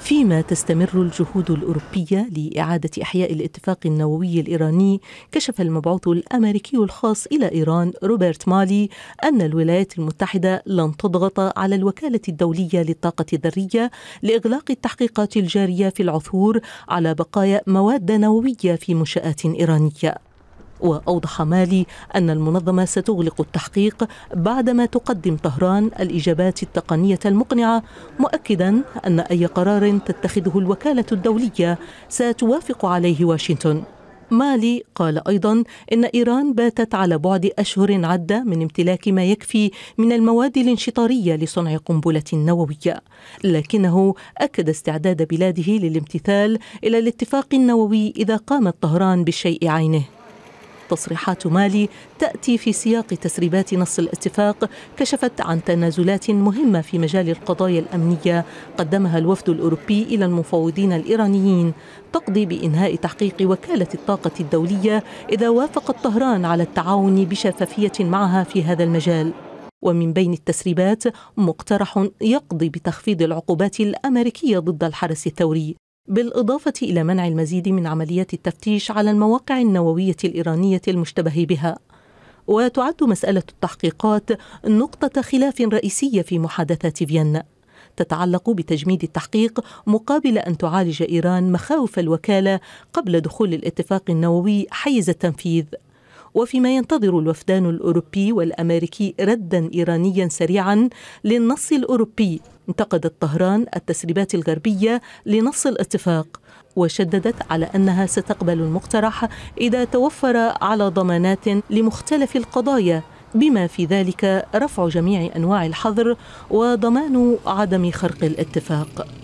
فيما تستمر الجهود الأوروبية لإعادة إحياء الاتفاق النووي الإيراني كشف المبعوث الأمريكي الخاص إلى إيران روبرت مالي أن الولايات المتحدة لن تضغط على الوكالة الدولية للطاقة الذرية لإغلاق التحقيقات الجارية في العثور على بقايا مواد نووية في منشآت إيرانية وأوضح مالي أن المنظمة ستغلق التحقيق بعدما تقدم طهران الإجابات التقنية المقنعة مؤكدا أن أي قرار تتخذه الوكالة الدولية ستوافق عليه واشنطن مالي قال ايضا ان ايران باتت على بعد اشهر عده من امتلاك ما يكفي من المواد الانشطاريه لصنع قنبله نوويه لكنه اكد استعداد بلاده للامتثال الى الاتفاق النووي اذا قامت طهران بالشيء عينه تصريحات مالي تأتي في سياق تسريبات نص الاتفاق كشفت عن تنازلات مهمة في مجال القضايا الأمنية قدمها الوفد الأوروبي إلى المفاوضين الإيرانيين تقضي بإنهاء تحقيق وكالة الطاقة الدولية إذا وافقت طهران على التعاون بشفافية معها في هذا المجال ومن بين التسريبات مقترح يقضي بتخفيض العقوبات الامريكيه ضد الحرس الثوري بالإضافة إلى منع المزيد من عمليات التفتيش على المواقع النووية الإيرانية المشتبه بها وتعد مسألة التحقيقات نقطة خلاف رئيسية في محادثات فيينا تتعلق بتجميد التحقيق مقابل أن تعالج إيران مخاوف الوكالة قبل دخول الاتفاق النووي حيز التنفيذ وفيما ينتظر الوفدان الأوروبي والأمريكي ردا إيرانيا سريعا للنص الأوروبي انتقدت طهران التسريبات الغربية لنص الاتفاق وشددت على أنها ستقبل المقترح إذا توفر على ضمانات لمختلف القضايا بما في ذلك رفع جميع انواع الحظر وضمان عدم خرق الاتفاق